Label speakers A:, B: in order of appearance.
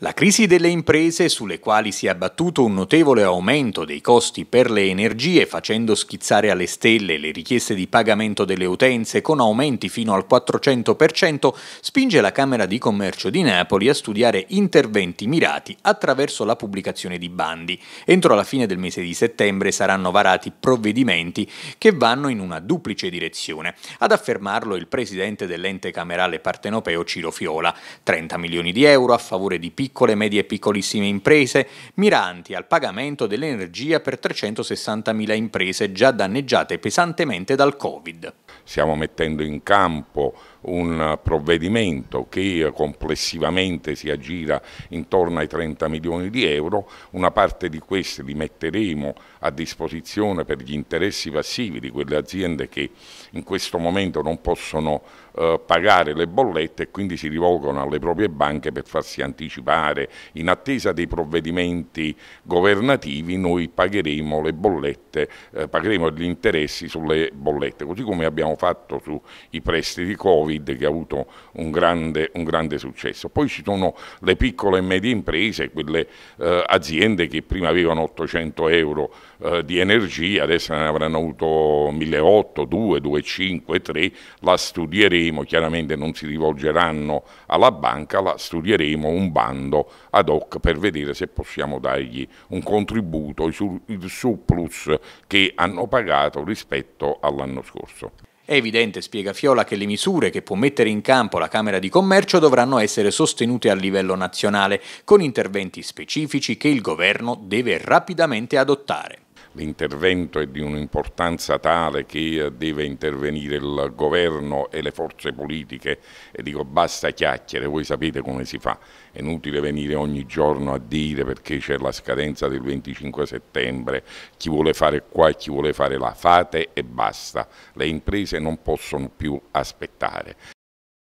A: La crisi delle imprese, sulle quali si è abbattuto un notevole aumento dei costi per le energie, facendo schizzare alle stelle le richieste di pagamento delle utenze con aumenti fino al 400%, spinge la Camera di Commercio di Napoli a studiare interventi mirati attraverso la pubblicazione di bandi. Entro la fine del mese di settembre saranno varati provvedimenti che vanno in una duplice direzione. Ad affermarlo il presidente dell'ente camerale partenopeo Ciro Fiola, 30 milioni di euro a favore di piccoli piccole, medie e piccolissime imprese, miranti al pagamento dell'energia per 360.000 imprese già danneggiate pesantemente dal Covid. Stiamo mettendo in campo un provvedimento che complessivamente si
B: aggira intorno ai 30 milioni di euro, una parte di questi li metteremo a disposizione per gli interessi passivi di quelle aziende che in questo momento non possono eh, pagare le bollette e quindi si rivolgono alle proprie banche per farsi anticipare. In attesa dei provvedimenti governativi noi pagheremo le bollette, eh, pagheremo gli interessi sulle bollette, così come abbiamo fatto sui prestiti Covid Madrid che ha avuto un grande, un grande successo. Poi ci sono le piccole e medie imprese, quelle eh, aziende che prima avevano 800 euro eh, di energia, adesso ne avranno avuto 1.800, 2, 2,5, 3, la studieremo, chiaramente non si rivolgeranno alla banca, la studieremo un bando ad hoc per vedere se possiamo dargli un contributo, il
A: surplus che hanno pagato rispetto all'anno scorso. È evidente, spiega Fiola, che le misure che può mettere in campo la Camera di Commercio dovranno essere sostenute a livello nazionale, con interventi specifici che il governo deve rapidamente adottare
B: l'intervento è di un'importanza tale che eh, deve intervenire il governo e le forze politiche e dico basta chiacchiere, voi sapete come si fa, è inutile venire ogni giorno a dire perché c'è la scadenza del 25 settembre, chi vuole fare qua e chi vuole fare là, fate e basta, le imprese non possono più aspettare.